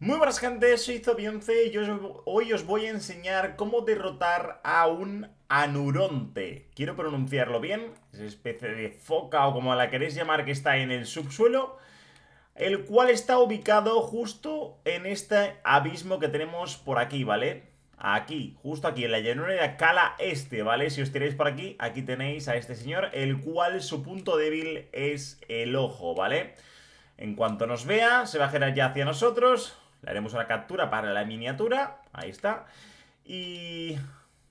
Muy buenas gente, soy Zobionce y hoy os voy a enseñar cómo derrotar a un anuronte. Quiero pronunciarlo bien, esa especie de foca o como la queréis llamar que está en el subsuelo, el cual está ubicado justo en este abismo que tenemos por aquí, ¿vale? Aquí, justo aquí, en la llanura de cala Este, ¿vale? Si os tiráis por aquí, aquí tenéis a este señor, el cual su punto débil es el ojo, ¿vale? En cuanto nos vea, se va a girar ya hacia nosotros, le haremos una captura para la miniatura. Ahí está. Y...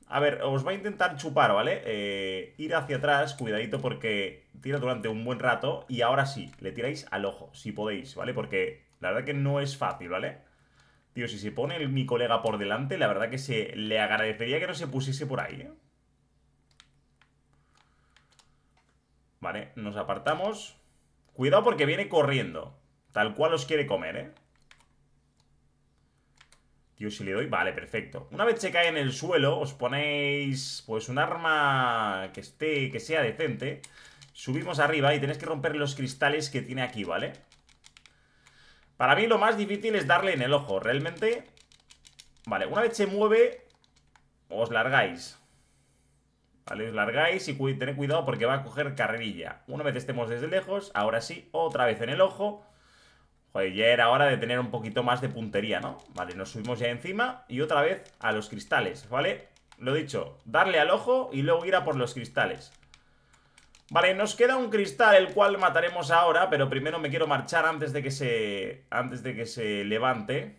A ver, os va a intentar chupar, ¿vale? Eh, ir hacia atrás, cuidadito porque tira durante un buen rato y ahora sí, le tiráis al ojo, si podéis, ¿vale? Porque la verdad que no es fácil, ¿vale? Tío, si se pone mi colega por delante, la verdad que se le agradecería que no se pusiese por ahí, ¿eh? Vale, nos apartamos. Cuidado porque viene corriendo. Tal cual os quiere comer, ¿eh? Tío, si le doy, vale, perfecto Una vez se cae en el suelo, os ponéis Pues un arma que esté Que sea decente Subimos arriba y tenéis que romper los cristales que tiene aquí, ¿vale? Para mí lo más difícil es darle en el ojo Realmente Vale, una vez se mueve Os largáis Vale, os largáis y tened cuidado porque va a coger carrerilla Una vez estemos desde lejos, ahora sí, otra vez en el ojo Joder, ya era hora de tener un poquito más de puntería, ¿no? Vale, nos subimos ya encima y otra vez a los cristales, ¿vale? Lo dicho, darle al ojo y luego ir a por los cristales Vale, nos queda un cristal el cual mataremos ahora Pero primero me quiero marchar antes de que se... Antes de que se levante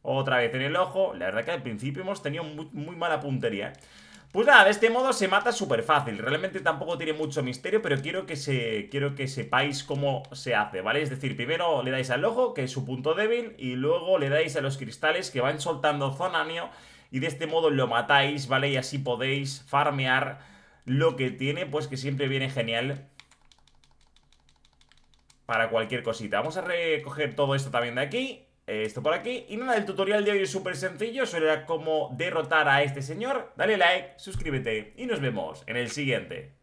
Otra vez en el ojo La verdad que al principio hemos tenido muy, muy mala puntería ¿eh? Pues nada, de este modo se mata súper fácil Realmente tampoco tiene mucho misterio Pero quiero que, se, quiero que sepáis cómo se hace, ¿vale? Es decir, primero le dais al ojo, que es su punto débil Y luego le dais a los cristales que van soltando zonanio Y de este modo lo matáis, ¿vale? Y así podéis farmear lo que tiene Pues que siempre viene genial para cualquier cosita Vamos a recoger todo esto también de aquí esto por aquí. Y nada, el tutorial de hoy es súper sencillo, Sobre cómo derrotar a este señor. Dale like, suscríbete y nos vemos en el siguiente.